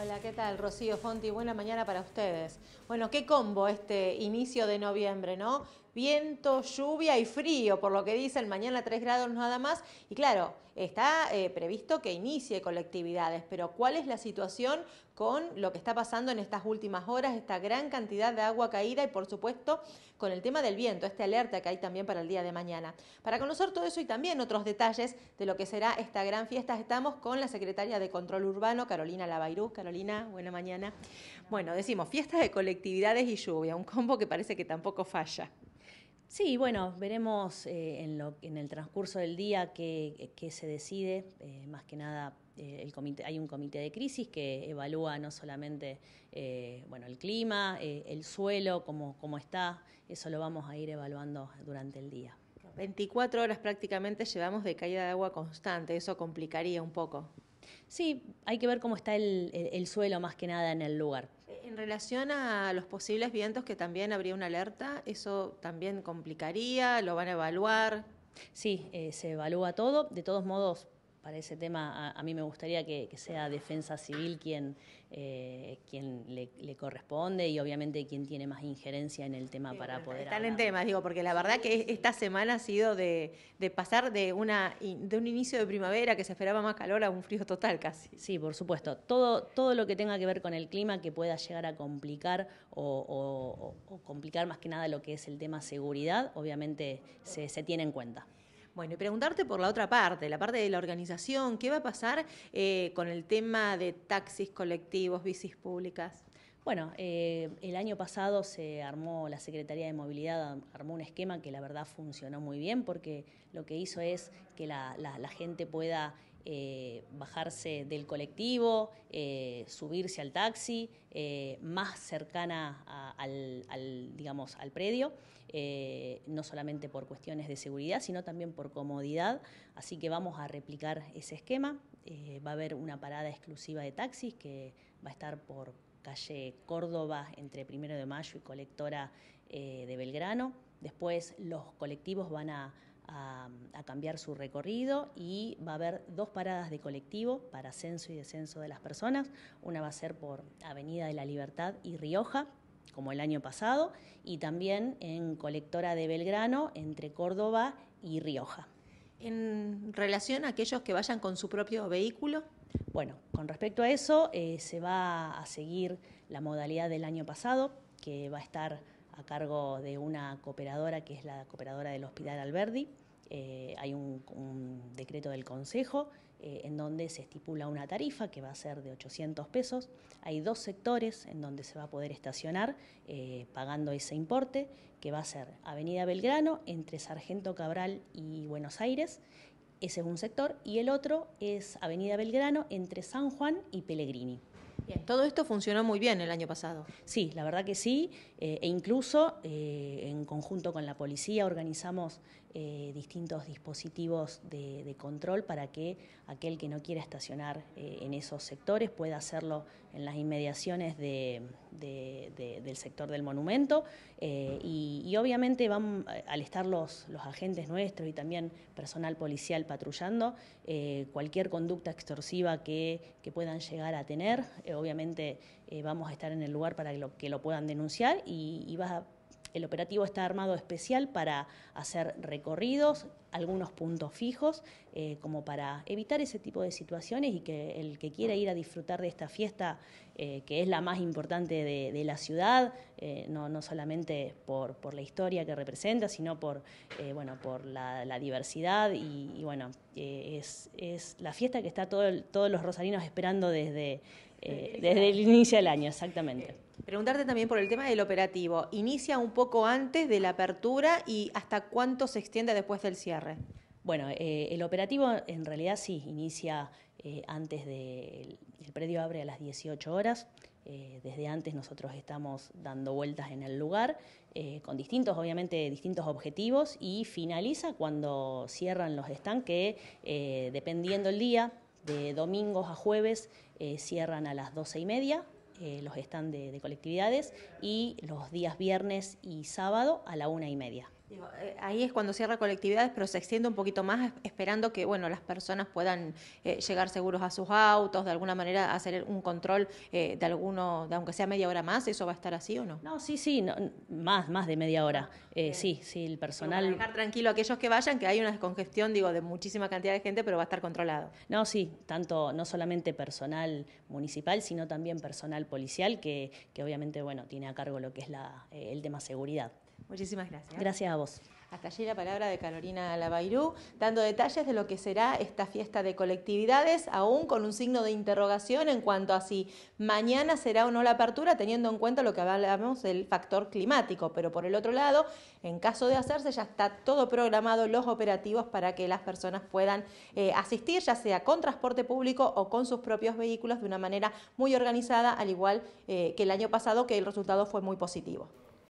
Hola, ¿qué tal? Rocío Fonti, buena mañana para ustedes. Bueno, qué combo este inicio de noviembre, ¿no? viento, lluvia y frío, por lo que dicen, mañana 3 grados nada más. Y claro, está eh, previsto que inicie colectividades, pero ¿cuál es la situación con lo que está pasando en estas últimas horas, esta gran cantidad de agua caída y por supuesto con el tema del viento, esta alerta que hay también para el día de mañana? Para conocer todo eso y también otros detalles de lo que será esta gran fiesta, estamos con la secretaria de Control Urbano, Carolina Lavairú. Carolina, buena mañana. Bueno, decimos fiestas de colectividades y lluvia, un combo que parece que tampoco falla. Sí, bueno, veremos eh, en, lo, en, el transcurso del día qué, se decide. Eh, más que nada, eh, el comité, hay un comité de crisis que evalúa no solamente bueno, el clima, el suelo, cómo, cómo está. Eso lo vamos a ir evaluando durante el día. 24 horas prácticamente llevamos de caída de agua constante, eso complicaría un poco. Sí, hay que ver cómo está el suelo más que nada en el lugar en relación a los posibles vientos que también habría una alerta, ¿eso también complicaría? ¿Lo van a evaluar? Sí, eh, se evalúa todo. De todos modos, para ese tema a, mí me gustaría que, sea Defensa Civil quien, eh, quien le, corresponde y obviamente quien tiene más injerencia en el tema para poder. Están en temas, digo, porque la verdad que esta semana ha sido de, pasar de, una, de un inicio de primavera que se esperaba más calor a un frío total casi. Sí, por supuesto. Todo, todo lo que tenga que ver con el clima que pueda llegar a complicar o, o complicar más que nada lo que es el tema seguridad, obviamente se, se tiene en cuenta. Bueno, y preguntarte por la otra parte, la parte de la organización, ¿qué va a pasar eh, con el tema de taxis colectivos, bicis públicas? Bueno, eh, el año pasado se armó la Secretaría de Movilidad, armó un esquema que la verdad funcionó muy bien porque lo que hizo es que la, la gente pueda eh, bajarse del colectivo, eh, subirse al taxi, eh, más cercana al, al, digamos, al predio, no solamente por cuestiones de seguridad, sino también por comodidad. Así que vamos a replicar ese esquema. va a haber una parada exclusiva de taxis que va a estar por calle Córdoba entre Primero de Mayo y Colectora de Belgrano. Después los colectivos van a a, cambiar su recorrido y va a haber dos paradas de colectivo para ascenso y descenso de las personas. Una va a ser por Avenida de la Libertad y Rioja, como el año pasado, y también en colectora de Belgrano entre Córdoba y Rioja. En relación a aquellos que vayan con su propio vehículo, bueno, con respecto a eso, eh, se va a seguir la modalidad del año pasado, que va a estar a cargo de una cooperadora, que es la cooperadora del Hospital Alberdi. Eh, hay un, decreto del Consejo eh, en donde se estipula una tarifa que va a ser de 800 pesos. Hay dos sectores en donde se va a poder estacionar eh, pagando ese importe, que va a ser Avenida Belgrano entre Sargento Cabral y Buenos Aires. Ese es un sector y el otro es Avenida Belgrano entre San Juan y Pellegrini. Todo esto funcionó muy bien el año pasado. Sí, la verdad que sí, e incluso en conjunto con la policía organizamos eh, distintos dispositivos de, control para que aquel que no quiera estacionar eh, en esos sectores pueda hacerlo en las inmediaciones del sector del monumento. Eh, y, obviamente van, al estar los, agentes nuestros y también personal policial patrullando, cualquier conducta extorsiva que, puedan llegar a tener, obviamente vamos a estar en el lugar para que lo, puedan denunciar y, y vas a el operativo está armado especial para hacer recorridos, algunos puntos fijos, eh, como para evitar ese tipo de situaciones y que el que quiera ir a disfrutar de esta fiesta, eh, que es la más importante de, la ciudad, eh, no, solamente por, la historia que representa, sino por, bueno, por la, diversidad y, bueno, es, la fiesta que está todos los rosarinos esperando desde el inicio del año, exactamente. Preguntarte también por el tema del operativo. ¿Inicia un poco antes de la apertura y hasta cuánto se extiende después del cierre? Bueno, eh, el operativo en realidad sí inicia eh, antes de. El, predio abre a las 18 horas. Eh, desde antes nosotros estamos dando vueltas en el lugar, con distintos, obviamente, distintos objetivos y finaliza cuando cierran los estanques, que dependiendo el día, de domingos a jueves cierran a las 12 y media, eh, los stands de colectividades y los días viernes y sábado a la una y media. Eh, ahí es cuando cierra colectividades, pero se extiende un poquito más esperando que bueno, las personas puedan eh, llegar seguros a sus autos, de alguna manera hacer un control eh, de alguno, aunque sea media hora más, ¿eso va a estar así o no? No, sí, sí, más, más de media hora. sí, sí, el personal... a dejar tranquilo a aquellos que vayan, que hay una descongestión, digo, de muchísima cantidad de gente, pero va a estar controlado. No, sí, tanto, no solamente personal municipal, sino también personal policial, que, que obviamente, bueno, tiene a cargo lo que es la, el tema seguridad. Muchísimas gracias. Gracias a vos. Hasta allí la palabra de Carolina Lavairú, dando detalles de lo que será esta fiesta de colectividades, aún con un signo de interrogación en cuanto a si mañana será o no la apertura, teniendo en cuenta lo que hablábamos del factor climático. Pero por el otro lado, en caso de hacerse, ya está todo programado, los operativos para que las personas puedan eh, asistir, ya sea con transporte público o con sus propios vehículos, de una manera muy organizada, al igual eh, que el año pasado, que el resultado fue muy positivo.